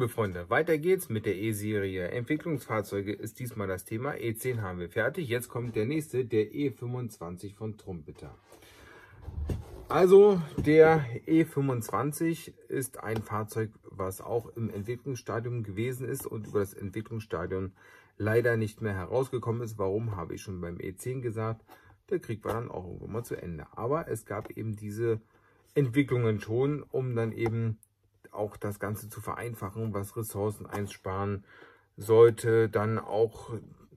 liebe Freunde, weiter geht's mit der E-Serie. Entwicklungsfahrzeuge ist diesmal das Thema. E10 haben wir fertig. Jetzt kommt der nächste, der E25 von Trumpeter. Also der E25 ist ein Fahrzeug, was auch im Entwicklungsstadium gewesen ist und über das Entwicklungsstadium leider nicht mehr herausgekommen ist. Warum, habe ich schon beim E10 gesagt. Der Krieg war dann auch irgendwann mal zu Ende. Aber es gab eben diese Entwicklungen schon, um dann eben auch das Ganze zu vereinfachen, was Ressourcen einsparen sollte, dann auch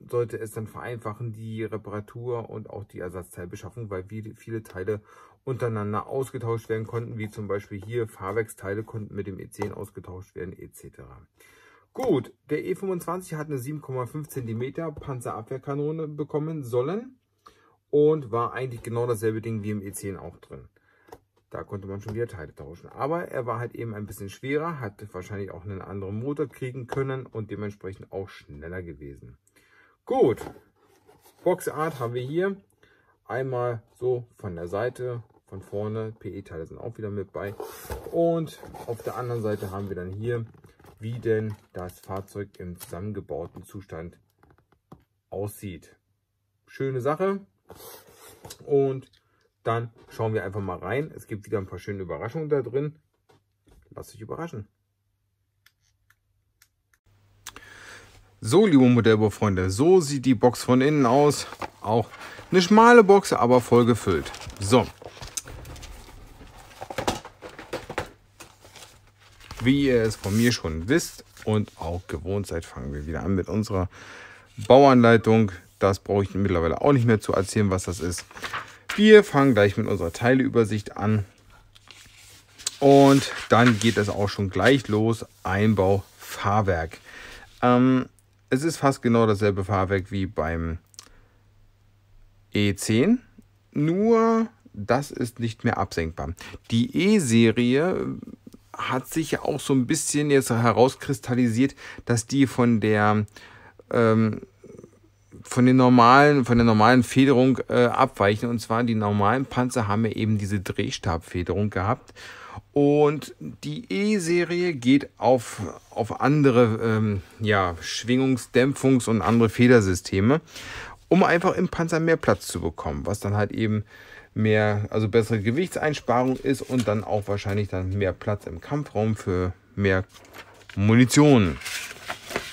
sollte es dann vereinfachen, die Reparatur und auch die Ersatzteilbeschaffung, weil viele Teile untereinander ausgetauscht werden konnten, wie zum Beispiel hier Fahrwerksteile konnten mit dem E10 ausgetauscht werden, etc. Gut, der E25 hat eine 7,5 cm Panzerabwehrkanone bekommen sollen und war eigentlich genau dasselbe Ding wie im E10 auch drin. Da konnte man schon wieder Teile tauschen. Aber er war halt eben ein bisschen schwerer, hat wahrscheinlich auch einen anderen Motor kriegen können und dementsprechend auch schneller gewesen. Gut, Boxart haben wir hier. Einmal so von der Seite, von vorne, PE-Teile sind auch wieder mit bei. Und auf der anderen Seite haben wir dann hier, wie denn das Fahrzeug im zusammengebauten Zustand aussieht. Schöne Sache. Und dann schauen wir einfach mal rein. Es gibt wieder ein paar schöne Überraschungen da drin. Lass dich überraschen. So, liebe Modellbaufreunde, so sieht die Box von innen aus. Auch eine schmale Box, aber voll gefüllt. So. Wie ihr es von mir schon wisst und auch gewohnt seid, fangen wir wieder an mit unserer Bauanleitung. Das brauche ich mittlerweile auch nicht mehr zu erzählen, was das ist. Wir fangen gleich mit unserer Teileübersicht an. Und dann geht es auch schon gleich los. Einbau Fahrwerk. Ähm, es ist fast genau dasselbe Fahrwerk wie beim E10. Nur das ist nicht mehr absenkbar. Die E-Serie hat sich ja auch so ein bisschen jetzt herauskristallisiert, dass die von der ähm, von, den normalen, von der normalen Federung äh, abweichen. Und zwar die normalen Panzer haben ja eben diese Drehstabfederung gehabt. Und die E-Serie geht auf, auf andere ähm, ja, Schwingungs-, Dämpfungs- und andere Federsysteme, um einfach im Panzer mehr Platz zu bekommen, was dann halt eben mehr, also bessere Gewichtseinsparung ist und dann auch wahrscheinlich dann mehr Platz im Kampfraum für mehr Munition.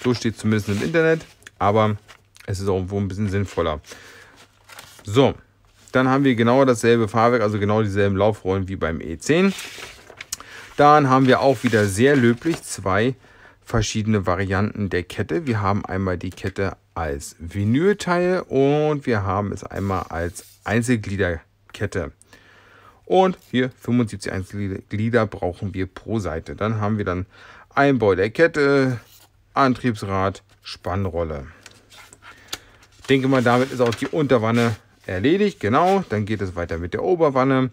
So steht es zumindest im Internet, aber es ist auch irgendwo ein bisschen sinnvoller. So, dann haben wir genau dasselbe Fahrwerk, also genau dieselben Laufrollen wie beim E10. Dann haben wir auch wieder sehr löblich zwei verschiedene Varianten der Kette. Wir haben einmal die Kette als Vinylteil und wir haben es einmal als Einzelgliederkette. Und hier 75 Einzelglieder brauchen wir pro Seite. Dann haben wir dann Einbau der Kette, Antriebsrad, Spannrolle denke mal, damit ist auch die Unterwanne erledigt. Genau, dann geht es weiter mit der Oberwanne.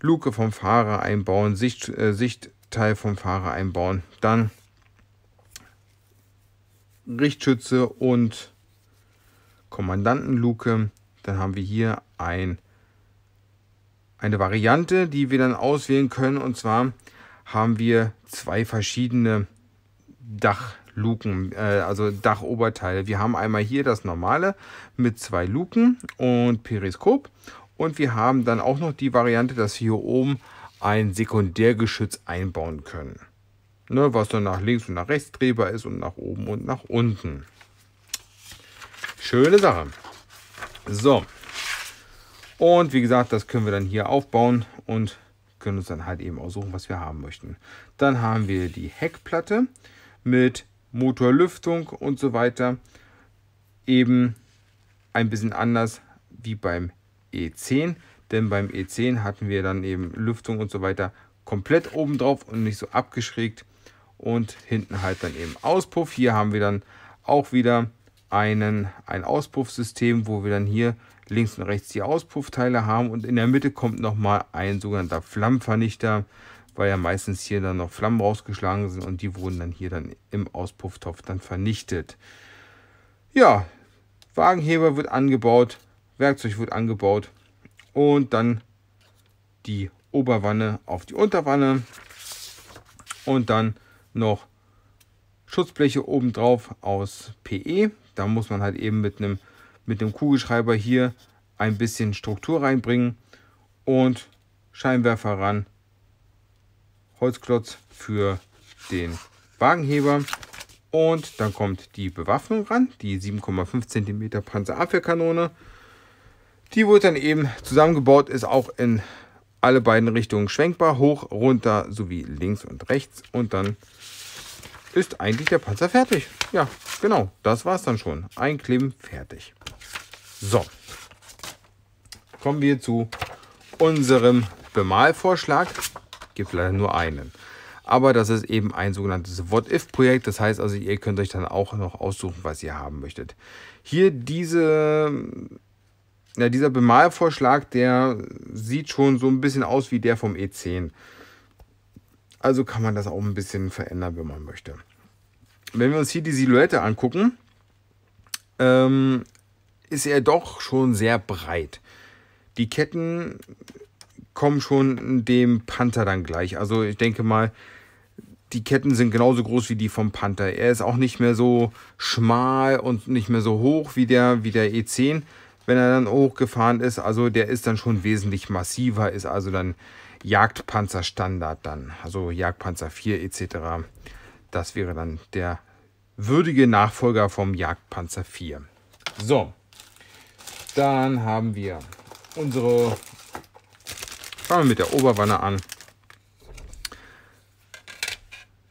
Luke vom Fahrer einbauen, Sicht, äh, Sichtteil vom Fahrer einbauen. Dann Richtschütze und Kommandantenluke. Dann haben wir hier ein, eine Variante, die wir dann auswählen können. Und zwar haben wir zwei verschiedene Dach, Luken, äh, also Dachoberteile. Wir haben einmal hier das normale mit zwei Luken und Periskop. Und wir haben dann auch noch die Variante, dass wir hier oben ein Sekundärgeschütz einbauen können. Ne, was dann nach links und nach rechts drehbar ist und nach oben und nach unten. Schöne Sache. So. Und wie gesagt, das können wir dann hier aufbauen und können uns dann halt eben aussuchen, was wir haben möchten. Dann haben wir die Heckplatte mit Motorlüftung und so weiter. Eben ein bisschen anders wie beim E10, denn beim E10 hatten wir dann eben Lüftung und so weiter komplett oben drauf und nicht so abgeschrägt und hinten halt dann eben Auspuff. Hier haben wir dann auch wieder einen, ein Auspuffsystem, wo wir dann hier links und rechts die Auspuffteile haben und in der Mitte kommt nochmal ein sogenannter Flammenvernichter weil ja meistens hier dann noch Flammen rausgeschlagen sind und die wurden dann hier dann im Auspufftopf dann vernichtet. Ja, Wagenheber wird angebaut, Werkzeug wird angebaut und dann die Oberwanne auf die Unterwanne und dann noch Schutzbleche obendrauf aus PE. Da muss man halt eben mit einem mit dem Kugelschreiber hier ein bisschen Struktur reinbringen und Scheinwerfer ran Holzklotz für den Wagenheber. Und dann kommt die Bewaffnung ran, die 7,5 cm Panzerabwehrkanone. Die wurde dann eben zusammengebaut, ist auch in alle beiden Richtungen schwenkbar, hoch, runter sowie links und rechts. Und dann ist eigentlich der Panzer fertig. Ja, genau, das war es dann schon. Einkleben, fertig. So, kommen wir zu unserem Bemalvorschlag gibt leider nur einen. Aber das ist eben ein sogenanntes What-If-Projekt. Das heißt also, ihr könnt euch dann auch noch aussuchen, was ihr haben möchtet. Hier diese, ja, dieser Bemalvorschlag, der sieht schon so ein bisschen aus wie der vom E10. Also kann man das auch ein bisschen verändern, wenn man möchte. Wenn wir uns hier die Silhouette angucken, ähm, ist er doch schon sehr breit. Die Ketten kommen schon dem Panther dann gleich. Also ich denke mal, die Ketten sind genauso groß wie die vom Panther. Er ist auch nicht mehr so schmal und nicht mehr so hoch wie der, wie der E10, wenn er dann hochgefahren ist. Also der ist dann schon wesentlich massiver, ist also dann Jagdpanzer Standard dann. Also Jagdpanzer 4 etc. Das wäre dann der würdige Nachfolger vom Jagdpanzer 4. So, dann haben wir unsere Fangen wir mit der Oberwanne an.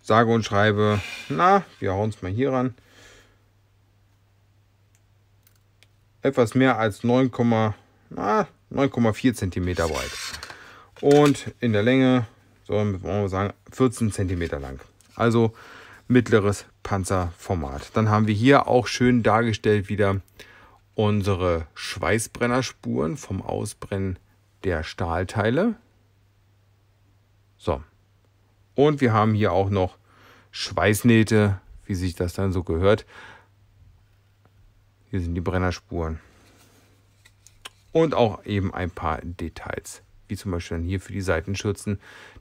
Sage und schreibe, na, wir hauen es mal hier ran. Etwas mehr als 9,4 cm breit. Und in der Länge, so wir sagen, 14 cm lang. Also mittleres Panzerformat. Dann haben wir hier auch schön dargestellt wieder unsere Schweißbrennerspuren vom Ausbrennen der Stahlteile. So. Und wir haben hier auch noch Schweißnähte, wie sich das dann so gehört. Hier sind die Brennerspuren. Und auch eben ein paar Details, wie zum Beispiel hier für die Seitenschürzen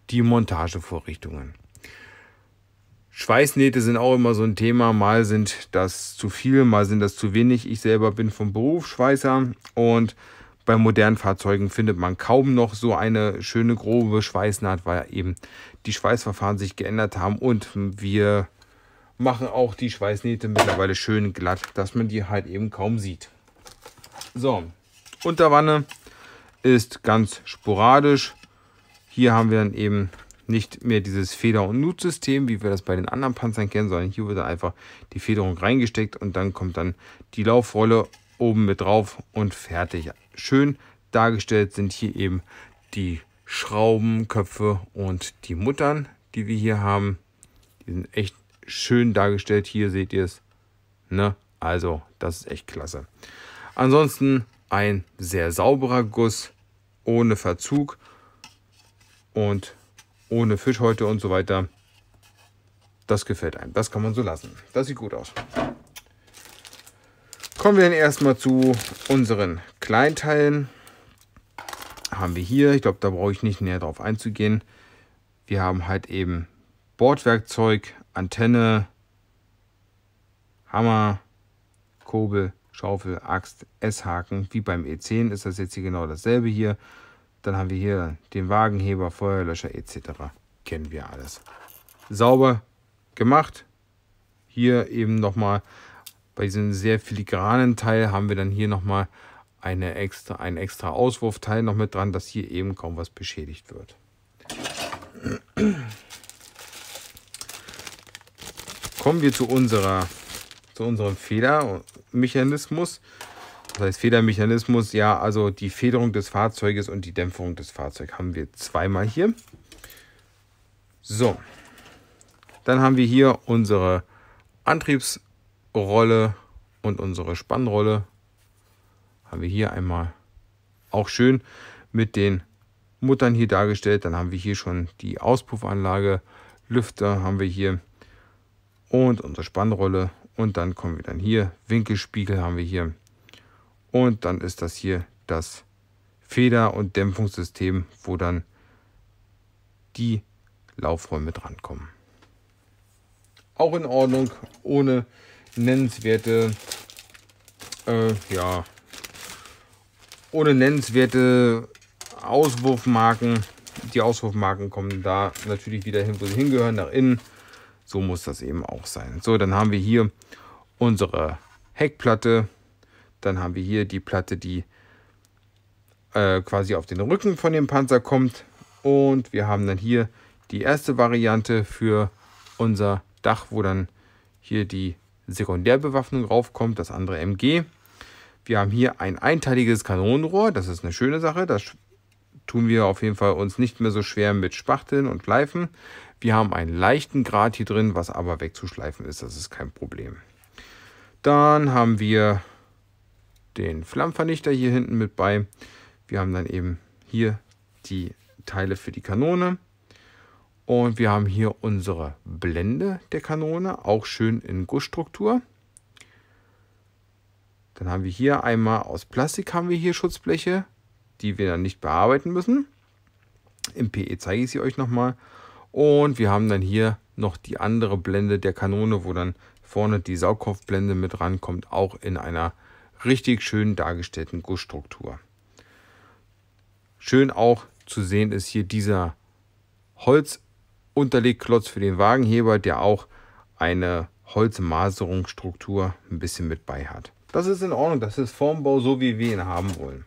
die Montagevorrichtungen. Schweißnähte sind auch immer so ein Thema. Mal sind das zu viel, mal sind das zu wenig. Ich selber bin vom Beruf Schweißer und bei modernen Fahrzeugen findet man kaum noch so eine schöne grobe Schweißnaht, weil eben die Schweißverfahren sich geändert haben und wir machen auch die Schweißnähte mittlerweile schön glatt, dass man die halt eben kaum sieht. So, Unterwanne ist ganz sporadisch. Hier haben wir dann eben nicht mehr dieses Feder- und Nutsystem, wie wir das bei den anderen Panzern kennen, sondern hier wird einfach die Federung reingesteckt und dann kommt dann die Laufrolle oben mit drauf und fertig schön dargestellt sind hier eben die Schraubenköpfe und die Muttern, die wir hier haben. Die sind echt schön dargestellt. Hier seht ihr es. Ne? Also, das ist echt klasse. Ansonsten ein sehr sauberer Guss, ohne Verzug und ohne Fischhäute und so weiter. Das gefällt einem. Das kann man so lassen. Das sieht gut aus. Kommen wir dann erstmal zu unseren Kleinteilen. Haben wir hier, ich glaube, da brauche ich nicht näher drauf einzugehen. Wir haben halt eben Bordwerkzeug, Antenne, Hammer, Kurbel, Schaufel, Axt, S-Haken. Wie beim E10 ist das jetzt hier genau dasselbe hier. Dann haben wir hier den Wagenheber, Feuerlöscher etc. Kennen wir alles. Sauber gemacht. Hier eben nochmal bei diesem sehr filigranen Teil haben wir dann hier nochmal eine extra, einen extra Auswurfteil noch mit dran, dass hier eben kaum was beschädigt wird. Kommen wir zu, unserer, zu unserem Federmechanismus. Das heißt Federmechanismus, ja, also die Federung des Fahrzeuges und die Dämpfung des Fahrzeugs haben wir zweimal hier. So, dann haben wir hier unsere Antriebs- Rolle und unsere Spannrolle haben wir hier einmal auch schön mit den Muttern hier dargestellt. Dann haben wir hier schon die Auspuffanlage, Lüfter haben wir hier und unsere Spannrolle. Und dann kommen wir dann hier, Winkelspiegel haben wir hier. Und dann ist das hier das Feder- und Dämpfungssystem, wo dann die Laufräume drankommen. Auch in Ordnung, ohne nennenswerte, äh, ja, ohne nennenswerte Auswurfmarken. Die Auswurfmarken kommen da natürlich wieder hin, wo sie hingehören, nach innen. So muss das eben auch sein. So, dann haben wir hier unsere Heckplatte. Dann haben wir hier die Platte, die äh, quasi auf den Rücken von dem Panzer kommt. Und wir haben dann hier die erste Variante für unser Dach, wo dann hier die Sekundärbewaffnung raufkommt, das andere MG. Wir haben hier ein einteiliges Kanonenrohr, das ist eine schöne Sache, das tun wir auf jeden Fall uns nicht mehr so schwer mit Spachteln und Schleifen. Wir haben einen leichten Grat hier drin, was aber wegzuschleifen ist, das ist kein Problem. Dann haben wir den Flammvernichter hier hinten mit bei. Wir haben dann eben hier die Teile für die Kanone. Und wir haben hier unsere Blende der Kanone, auch schön in Gussstruktur. Dann haben wir hier einmal aus Plastik haben wir hier Schutzbleche, die wir dann nicht bearbeiten müssen. Im PE zeige ich sie euch nochmal. Und wir haben dann hier noch die andere Blende der Kanone, wo dann vorne die Saugkopfblende mit rankommt, auch in einer richtig schön dargestellten Gussstruktur. Schön auch zu sehen ist hier dieser Holz Unterlegklotz für den Wagenheber, der auch eine Holzmaserungsstruktur ein bisschen mit bei hat. Das ist in Ordnung, das ist Formbau, so wie wir ihn haben wollen.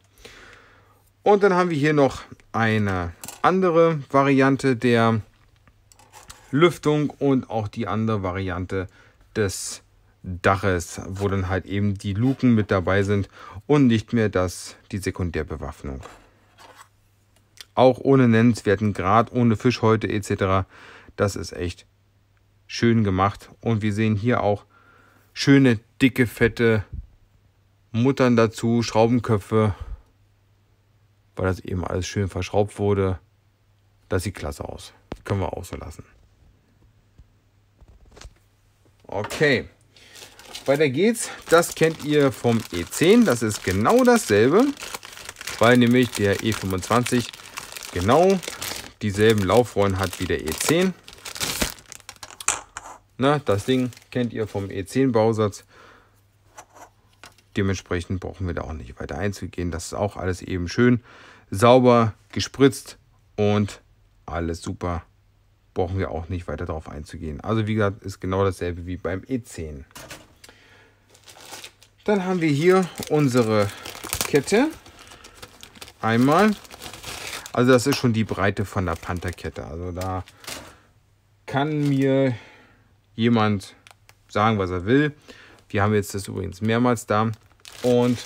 Und dann haben wir hier noch eine andere Variante der Lüftung und auch die andere Variante des Daches, wo dann halt eben die Luken mit dabei sind und nicht mehr das, die Sekundärbewaffnung auch ohne nennenswerten Grad, ohne Fischhäute etc. Das ist echt schön gemacht. Und wir sehen hier auch schöne, dicke, fette Muttern dazu, Schraubenköpfe, weil das eben alles schön verschraubt wurde. Das sieht klasse aus. Können wir auch so lassen. Okay, weiter geht's. Das kennt ihr vom E10. Das ist genau dasselbe, weil nämlich der E25 genau dieselben Laufrollen hat wie der E10. Na, das Ding kennt ihr vom E10-Bausatz. Dementsprechend brauchen wir da auch nicht weiter einzugehen. Das ist auch alles eben schön sauber gespritzt und alles super. Brauchen wir auch nicht weiter darauf einzugehen. Also wie gesagt, ist genau dasselbe wie beim E10. Dann haben wir hier unsere Kette. Einmal also das ist schon die Breite von der Pantherkette. Also da kann mir jemand sagen, was er will. Wir haben jetzt das übrigens mehrmals da. Und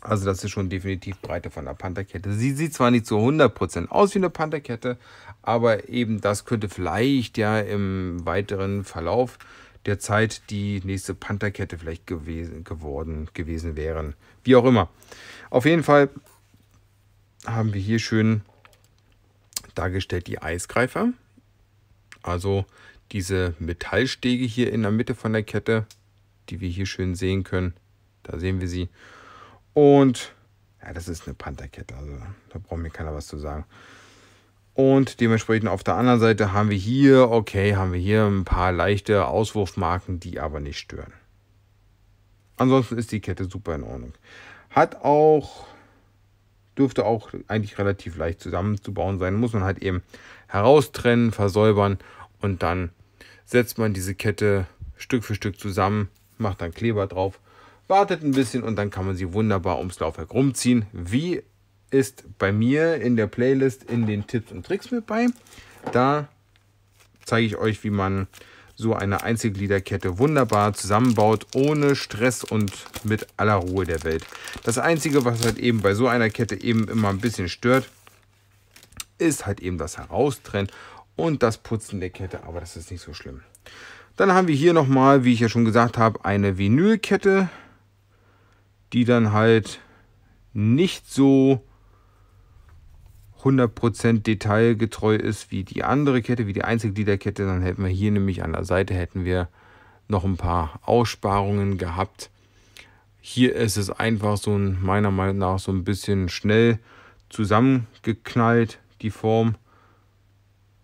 also das ist schon definitiv Breite von der Pantherkette. Sie sieht zwar nicht zu 100% aus wie eine Pantherkette, aber eben das könnte vielleicht ja im weiteren Verlauf der Zeit die nächste Pantherkette vielleicht gewesen, geworden gewesen wären. Wie auch immer. Auf jeden Fall haben wir hier schön dargestellt die Eisgreifer. Also diese Metallstege hier in der Mitte von der Kette, die wir hier schön sehen können. Da sehen wir sie. Und ja, das ist eine Pantherkette, also da braucht mir keiner was zu sagen. Und dementsprechend auf der anderen Seite haben wir hier, okay, haben wir hier ein paar leichte Auswurfmarken, die aber nicht stören. Ansonsten ist die Kette super in Ordnung. Hat auch dürfte auch eigentlich relativ leicht zusammenzubauen sein. Muss man halt eben heraustrennen, versäubern und dann setzt man diese Kette Stück für Stück zusammen, macht dann Kleber drauf, wartet ein bisschen und dann kann man sie wunderbar ums Laufwerk rumziehen. Wie ist bei mir in der Playlist in den Tipps und Tricks mit bei. Da zeige ich euch, wie man so eine Einzelgliederkette wunderbar zusammenbaut, ohne Stress und mit aller Ruhe der Welt. Das Einzige, was halt eben bei so einer Kette eben immer ein bisschen stört, ist halt eben das Heraustrennen und das Putzen der Kette, aber das ist nicht so schlimm. Dann haben wir hier nochmal, wie ich ja schon gesagt habe, eine Vinylkette, die dann halt nicht so 100% detailgetreu ist wie die andere Kette, wie die Einzelgliederkette, dann hätten wir hier nämlich an der Seite hätten wir noch ein paar Aussparungen gehabt. Hier ist es einfach so ein, meiner Meinung nach so ein bisschen schnell zusammengeknallt, die Form.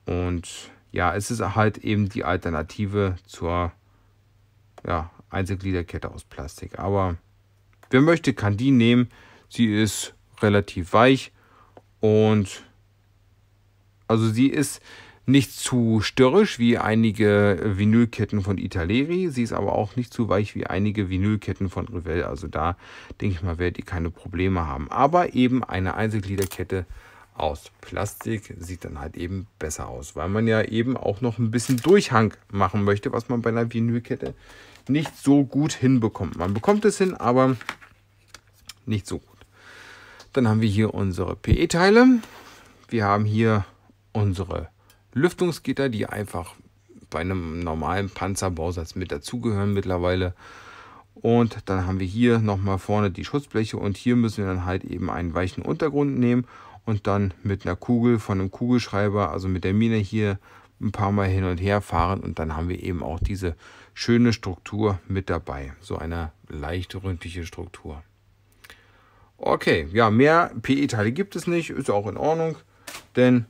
Und ja, es ist halt eben die Alternative zur ja, Einzelgliederkette aus Plastik. Aber wer möchte, kann die nehmen. Sie ist relativ weich und also sie ist nicht zu störrisch wie einige Vinylketten von Italeri. Sie ist aber auch nicht zu weich wie einige Vinylketten von Revell. Also da denke ich mal, werdet ihr keine Probleme haben. Aber eben eine Einzelgliederkette aus Plastik sieht dann halt eben besser aus, weil man ja eben auch noch ein bisschen Durchhang machen möchte, was man bei einer Vinylkette nicht so gut hinbekommt. Man bekommt es hin, aber nicht so gut. Dann haben wir hier unsere PE-Teile. Wir haben hier unsere Lüftungsgitter, die einfach bei einem normalen Panzerbausatz mit dazugehören mittlerweile. Und dann haben wir hier nochmal vorne die Schutzbleche und hier müssen wir dann halt eben einen weichen Untergrund nehmen und dann mit einer Kugel von einem Kugelschreiber, also mit der Mine hier ein paar Mal hin und her fahren und dann haben wir eben auch diese schöne Struktur mit dabei. So eine leicht ründliche Struktur. Okay, ja, mehr PE-Teile gibt es nicht, ist auch in Ordnung, denn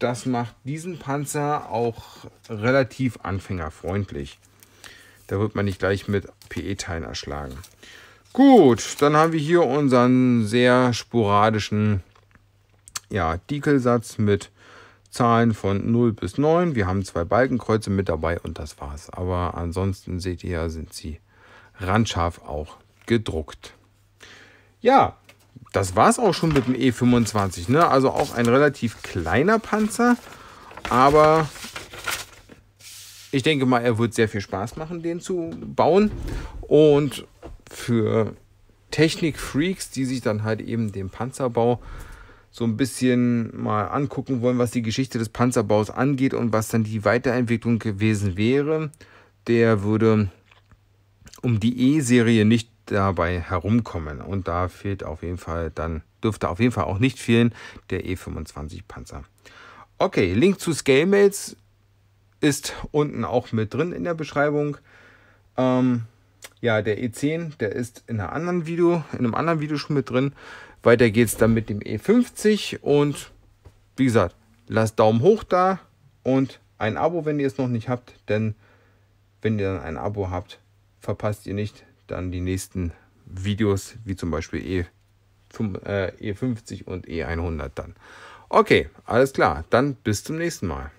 das macht diesen Panzer auch relativ anfängerfreundlich. Da wird man nicht gleich mit PE-Teilen erschlagen. Gut, dann haben wir hier unseren sehr sporadischen ja, Diekelsatz mit Zahlen von 0 bis 9. Wir haben zwei Balkenkreuze mit dabei und das war's. Aber ansonsten seht ihr, sind sie randscharf auch gedruckt. Ja, das war es auch schon mit dem E25. Ne? Also auch ein relativ kleiner Panzer. Aber ich denke mal, er wird sehr viel Spaß machen, den zu bauen. Und für Technik-Freaks, die sich dann halt eben den Panzerbau so ein bisschen mal angucken wollen, was die Geschichte des Panzerbaus angeht und was dann die Weiterentwicklung gewesen wäre, der würde um die E-Serie nicht dabei herumkommen. Und da fehlt auf jeden Fall dann, dürfte auf jeden Fall auch nicht fehlen, der E25 Panzer. Okay, Link zu Scalemails ist unten auch mit drin in der Beschreibung. Ähm, ja, der E10, der ist in, einer anderen Video, in einem anderen Video schon mit drin. Weiter geht es dann mit dem E50 und wie gesagt, lasst Daumen hoch da und ein Abo, wenn ihr es noch nicht habt, denn wenn ihr dann ein Abo habt, verpasst ihr nicht dann die nächsten Videos, wie zum Beispiel e 50 äh, e und E100 dann. Okay, alles klar, dann bis zum nächsten Mal.